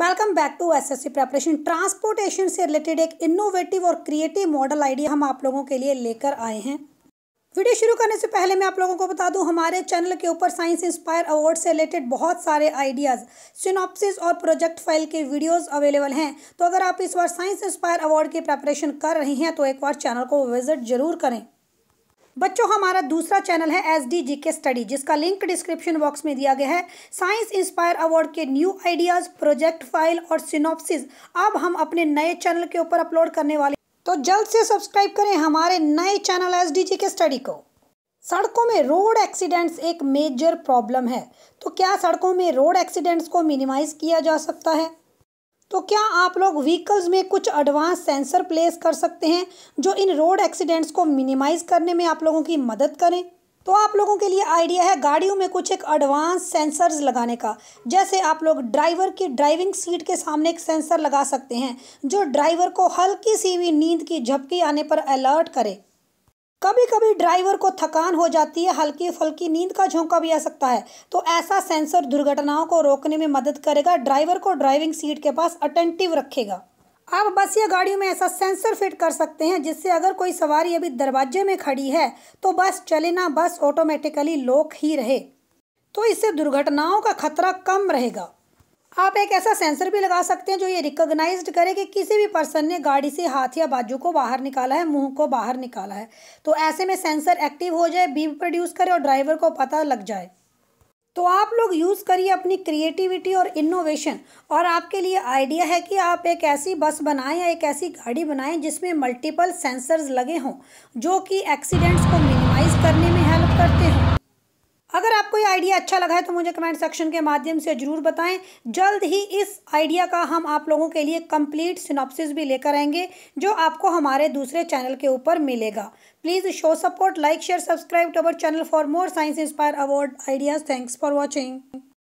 welcome back to SSC preparation transportation से related एक innovative और क्रिएटिव मॉडल आइडिया हम आप लोगों के लिए लेकर आए हैं वीडियो शुरू करने से पहले मैं आप लोगों को बता दूं हमारे चैनल के ऊपर साइंस इंस्पायर अवार्ड से रिलेटेड बहुत सारे आइडियाज़ सिनॉप्सिस और प्रोजेक्ट फाइल के वीडियोस अवेलेबल हैं तो अगर आप इस बार साइंस इंस्पायर अवार्ड की प्रेपरेशन कर रहे हैं तो एक बार चैनल को विजिट जरूर करें बच्चों हमारा दूसरा चैनल है एस डी जी के स्टडी जिसका लिंक डिस्क्रिप्शन बॉक्स में दिया गया है साइंस इंस्पायर अवार्ड के न्यू आइडियाज़ प्रोजेक्ट फाइल और सिनॉप्सिस अब हम अपने नए चैनल के ऊपर अपलोड करने वाले तो जल्द से सब्सक्राइब करें हमारे नए चैनल एस डी जी के स्टडी को सड़कों में रोड एक्सीडेंट्स एक मेजर प्रॉब्लम है तो क्या सड़कों में रोड एक्सीडेंट्स को मिनिमाइज़ किया जा सकता है तो क्या आप लोग व्हीकल्स में कुछ एडवांस सेंसर प्लेस कर सकते हैं जो इन रोड एक्सीडेंट्स को मिनिमाइज़ करने में आप लोगों की मदद करें तो आप लोगों के लिए आइडिया है गाड़ियों में कुछ एक एडवांस सेंसर्स लगाने का जैसे आप लोग ड्राइवर की ड्राइविंग सीट के सामने एक सेंसर लगा सकते हैं जो ड्राइवर को हल्की सी भी नींद की झपकी आने पर अलर्ट करे कभी कभी ड्राइवर को थकान हो जाती है हल्की फुल्की नींद का झोंका भी आ सकता है तो ऐसा सेंसर दुर्घटनाओं को रोकने में मदद करेगा ड्राइवर को ड्राइविंग सीट के पास अटेंटिव रखेगा आप बस या गाड़ियों में ऐसा सेंसर फिट कर सकते हैं जिससे अगर कोई सवारी अभी दरवाजे में खड़ी है तो बस चले ना बस ऑटोमेटिकली लॉक ही रहे तो इससे दुर्घटनाओं का खतरा कम रहेगा आप एक ऐसा सेंसर भी लगा सकते हैं जो ये रिकोगनाइज करे कि किसी भी पर्सन ने गाड़ी से हाथ या बाजू को बाहर निकाला है मुंह को बाहर निकाला है तो ऐसे में सेंसर एक्टिव हो जाए बीप प्रोड्यूस करे और ड्राइवर को पता लग जाए तो आप लोग यूज़ करिए अपनी क्रिएटिविटी और इनोवेशन और आपके लिए आइडिया है कि आप एक ऐसी बस बनाएं या एक ऐसी गाड़ी बनाएं जिसमें मल्टीपल सेंसर्स लगे हों जो कि एक्सीडेंट्स को मिनिमाइज़ करने में हेल्प करते हों अगर आपको ये आइडिया अच्छा लगा है तो मुझे कमेंट सेक्शन के माध्यम से ज़रूर बताएं जल्द ही इस आइडिया का हम आप लोगों के लिए कंप्लीट सिनॉप्सिस भी लेकर आएंगे जो आपको हमारे दूसरे चैनल के ऊपर मिलेगा please show support like share subscribe to our channel for more science inspire award ideas thanks for watching